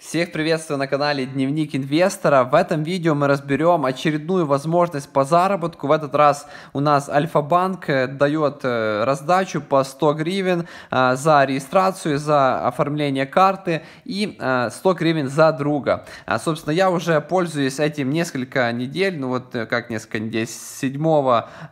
Всех приветствую на канале Дневник инвестора. В этом видео мы разберем очередную возможность по заработку. В этот раз у нас Альфа-банк э, дает э, раздачу по 100 гривен э, за регистрацию, за оформление карты и 100 гривен за друга. А, собственно, я уже пользуюсь этим несколько недель, ну вот как несколько недель, 7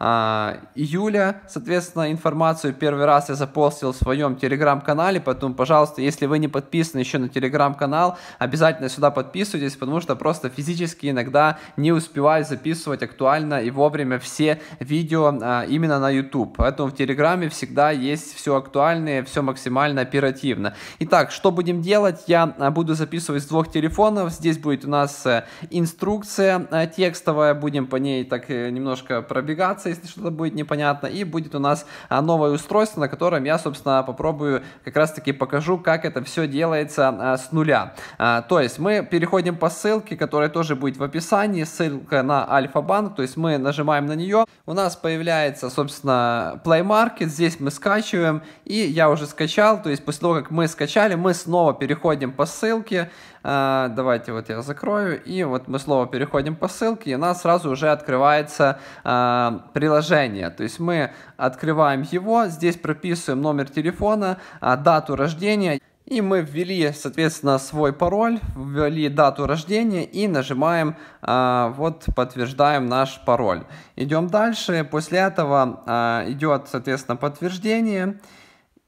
а, июля, соответственно, информацию первый раз я запостил в своем телеграм-канале, поэтому, пожалуйста, если вы не подписаны еще на телеграм-канал, Обязательно сюда подписывайтесь, потому что просто физически иногда не успеваю записывать актуально и вовремя все видео а, именно на YouTube. Поэтому в Телеграме всегда есть все актуальное, все максимально оперативно. Итак, что будем делать? Я а, буду записывать с двух телефонов. Здесь будет у нас э, инструкция э, текстовая, будем по ней так э, немножко пробегаться, если что-то будет непонятно. И будет у нас а, новое устройство, на котором я, собственно, попробую как раз таки покажу, как это все делается а, с нуля. А, то есть мы переходим по ссылке, которая тоже будет в описании, ссылка на Альфа-банк, то есть мы нажимаем на нее, у нас появляется, собственно, Play Market, здесь мы скачиваем, и я уже скачал, то есть после того, как мы скачали, мы снова переходим по ссылке, а, давайте вот я закрою, и вот мы снова переходим по ссылке, и у нас сразу уже открывается а, приложение, то есть мы открываем его, здесь прописываем номер телефона, дату рождения, и мы ввели, соответственно, свой пароль, ввели дату рождения и нажимаем, а, вот подтверждаем наш пароль. Идем дальше, после этого а, идет, соответственно, подтверждение.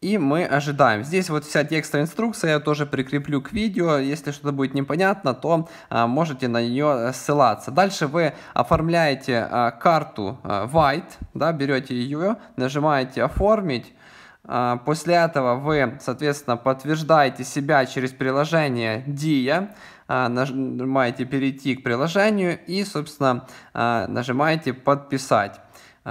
И мы ожидаем. Здесь вот вся текстовая инструкция, я тоже прикреплю к видео. Если что-то будет непонятно, то а, можете на нее ссылаться. Дальше вы оформляете а, карту а, White, да, берете ее, нажимаете «Оформить», а, после этого вы, соответственно, подтверждаете себя через приложение DIA, а, нажимаете «Перейти к приложению» и, собственно, а, нажимаете «Подписать».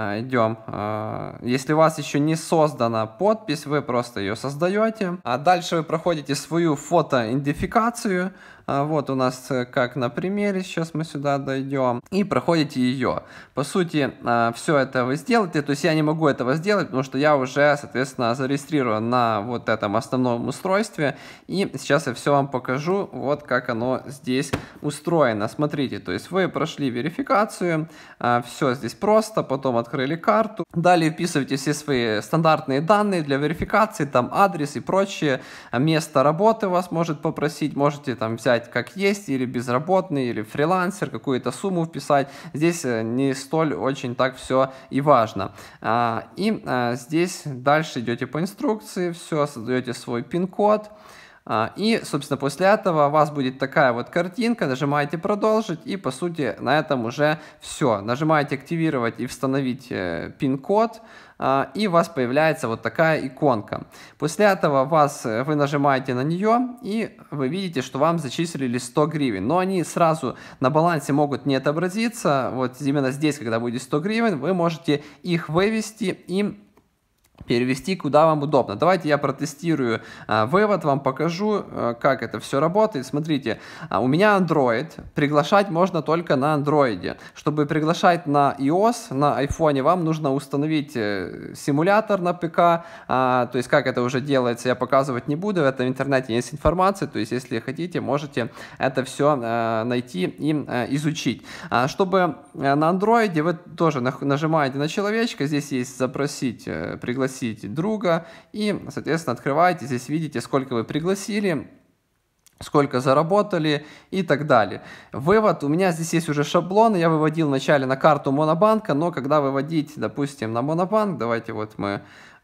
А, идем. А, если у вас еще не создана подпись, вы просто ее создаете. А дальше вы проходите свою фотоидентификацию. А, вот у нас э, как на примере, сейчас мы сюда дойдем. И проходите ее. По сути, все это вы сделаете. То есть я не могу этого сделать, потому что я уже, соответственно, зарегистрирован на вот этом основном устройстве. И сейчас я все вам покажу, вот как оно здесь устроено. Смотрите, то есть вы прошли верификацию. Все здесь просто. Потом от открыли карту. Далее вписывайте все свои стандартные данные для верификации, там адрес и прочее. Место работы вас может попросить, можете там взять как есть, или безработный, или фрилансер, какую-то сумму вписать. Здесь э, не столь очень так все и важно. А, и а, здесь дальше идете по инструкции, все, создаете свой пин-код, а, и, собственно, после этого у вас будет такая вот картинка, нажимаете «Продолжить», и, по сути, на этом уже все. Нажимаете «Активировать» и «Встановить э, пин-код», а, и у вас появляется вот такая иконка. После этого вас, э, вы нажимаете на нее, и вы видите, что вам зачислили 100 гривен. Но они сразу на балансе могут не отобразиться. Вот именно здесь, когда будет 100 гривен, вы можете их вывести и перевести куда вам удобно. Давайте я протестирую а, вывод, вам покажу, а, как это все работает. Смотрите, а, у меня Android, приглашать можно только на Android. Чтобы приглашать на iOS, на iPhone, вам нужно установить э, симулятор на ПК, а, то есть как это уже делается, я показывать не буду, В этом интернете есть информация, то есть если хотите, можете это все а, найти и а, изучить. А, чтобы э, на Android вы тоже нажимаете на человечка, здесь есть запросить, э, пригласить пригласить друга. И, соответственно, открываете, здесь видите, сколько вы пригласили, сколько заработали и так далее. Вывод, у меня здесь есть уже шаблон, я выводил вначале на карту Монобанка, но когда выводить, допустим, на Монобанк, давайте вот мы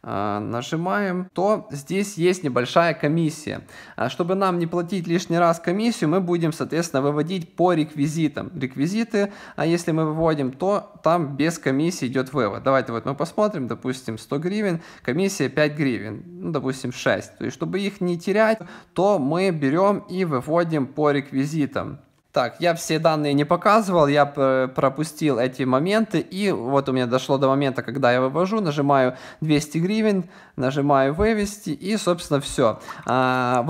а, нажимаем, то здесь есть небольшая комиссия. А, чтобы нам не платить лишний раз комиссию, мы будем, соответственно, выводить по реквизитам. Реквизиты, а если мы выводим, то там без комиссии идет вывод. Давайте вот мы посмотрим, допустим, 100 гривен, комиссия 5 гривен, ну, допустим, 6. То есть, чтобы их не терять, то мы берем и выводим по реквизитам. Так, я все данные не показывал, я пропустил эти моменты, и вот у меня дошло до момента, когда я вывожу, нажимаю 200 гривен, нажимаю вывести, и, собственно, все. А,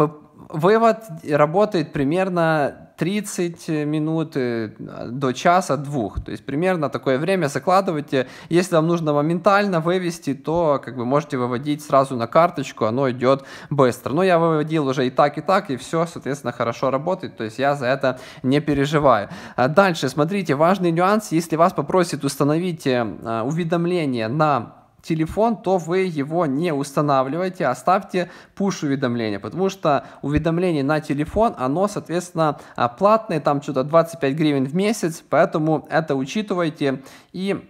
Вывод работает примерно 30 минут э, до часа, двух. То есть примерно такое время закладывайте. Если вам нужно моментально вывести, то как бы можете выводить сразу на карточку, оно идет быстро. Но я выводил уже и так, и так, и все, соответственно, хорошо работает. То есть я за это не переживаю. А дальше, смотрите, важный нюанс. Если вас попросят установить э, э, уведомление на телефон, то вы его не устанавливайте, оставьте push-уведомления, потому что уведомление на телефон, оно, соответственно, а, платное, там что-то 25 гривен в месяц, поэтому это учитывайте и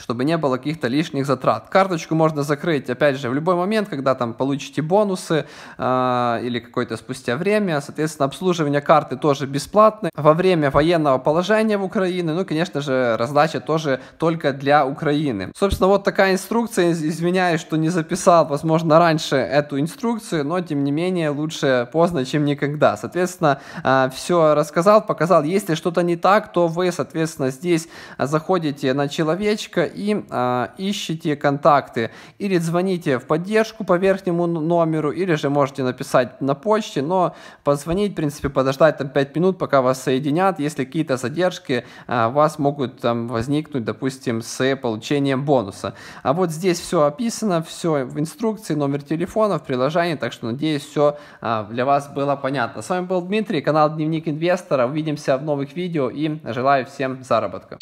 чтобы не было каких-то лишних затрат. Карточку можно закрыть, опять же, в любой момент, когда там получите бонусы э, или какое-то спустя время. Соответственно, обслуживание карты тоже бесплатное. Во время военного положения в Украине, ну, конечно же, раздача тоже только для Украины. Собственно, вот такая инструкция. Извиняюсь, что не записал, возможно, раньше эту инструкцию, но, тем не менее, лучше поздно, чем никогда. Соответственно, э, а, все рассказал, показал. Если что-то не так, то вы, соответственно, здесь заходите на человечка, и э, ищите контакты. Или звоните в поддержку по верхнему номеру, или же можете написать на почте, но позвонить, в принципе, подождать там 5 минут, пока вас соединят. Если какие-то задержки э, у вас могут там возникнуть, допустим, с получением бонуса. А вот здесь все описано, все в инструкции, номер телефона, в приложении, так что, надеюсь, все э, а, для вас было понятно. С вами был Дмитрий, канал Дневник Инвестора. Увидимся в новых видео и желаю всем заработка.